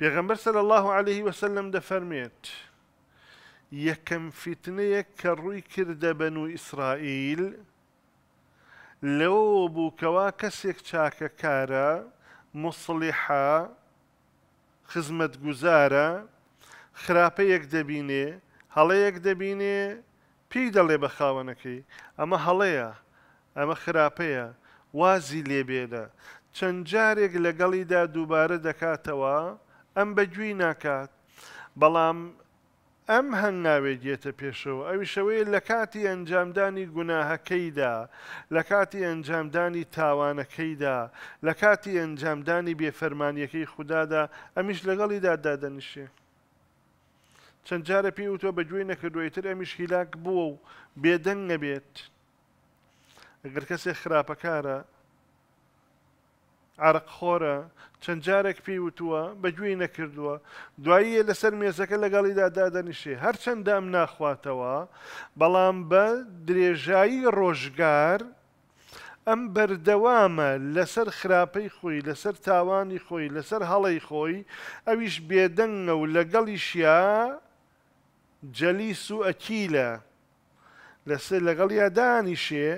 پێغەمبەر سەر الله عليه وسلم دەفەرمێت یەکەم فیتنەیەک کە ڕووی کردە بەن و ئیسرائیل لەوە بووکەوا کەسێک چاکە کارە مسللیحا خزمەت گوزارە خراپەیەک دەبینێ هەڵەیەک دەبینێ پێی دەڵێ بە خاوەنەکەی ئەمە هەڵەیە ئەمە خراپەیە وازی لێبێدە چەند جارێک لەگەڵیدا دووبارە دەکاتەوە ئەم بەگوێی ناکات بەڵام ئەم هەنگاوێ دێتە پێشەوە ئەویشەوەی لە کاتی ئەنجامدانی گوناهەکەیدا لە کاتی ئەنجامدانی تاوانەکەیدا لە کاتی ئەنجامدانی بێفەرمانیەکەی خوددادا ئەمیش لەگەڵی دادادەنیشێ. چەند جارە پێی وتۆ بەگوێ نەکردوێتتر ئەمیش هیلاک بووە و بێدەنگ نەبێت. ئەگەر کەسێک خراپەکارە عرقخۆرە چەند جارێک پێی وتووە بەگوێی نەکردووە دواییە لەسەر مێزەکە لەگەڵیدا دادەنیشێ هەرچەندام ناخواتەوە بەڵام بە درێژایی ڕۆژگار ئەم بەردەوامە لەسەر خراپەی خۆی لەسەر تاوانی خۆی لەسەر هەڵی خۆی ئەویش بێدەنگە و لەگەڵیشیا جەلیس و ئەکیلە لەسەر لەگەڵ یادانیشێ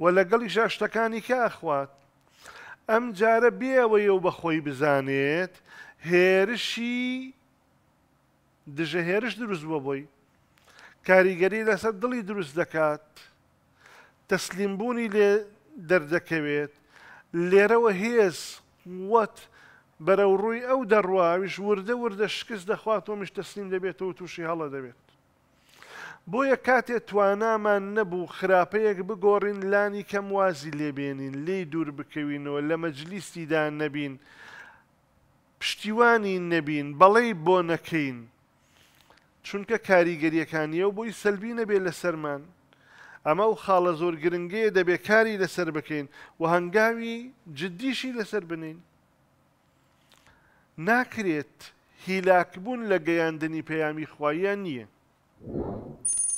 و لەگەڵی شاشتەکانی کاخوات ئەم جارە بێەوەی و بەخۆی بزانێت هێرشی دژە هێرش دروست بووە بۆی کاریگەری لەسەر دڵی دروست دەکات تەسلیمبوونی لێ دەردەکەوێت لێرەوە هێز وەت بەرەو ڕووی ئەو دەڕواویش وردە وردە شکست دەخواتەوە مش تەسلیم دەبێتەوە تووشی هەڵە دەبێت بۆیە کاتێ توانامان نەبوو خراپەیەک بگۆڕین لانی کەم وازی لێبێنین لی دوور بکەوینەوە لە مەجلیستیدا نەبین پشتیوانی نەبین بەڵێ بۆ نەکەین چونکە کاریگەریەکانیە و بۆی سەلبی نەبێ لەسەرمان ئەمە و خاڵە زۆر گرنگەیە دەبێ کاری لەسەر بکەین و هەنگاوی جددیشی لەسەر بنین ناکرێت هیلاکبوون لە گەیاندنی پەیامی خوایان نییە Thank you.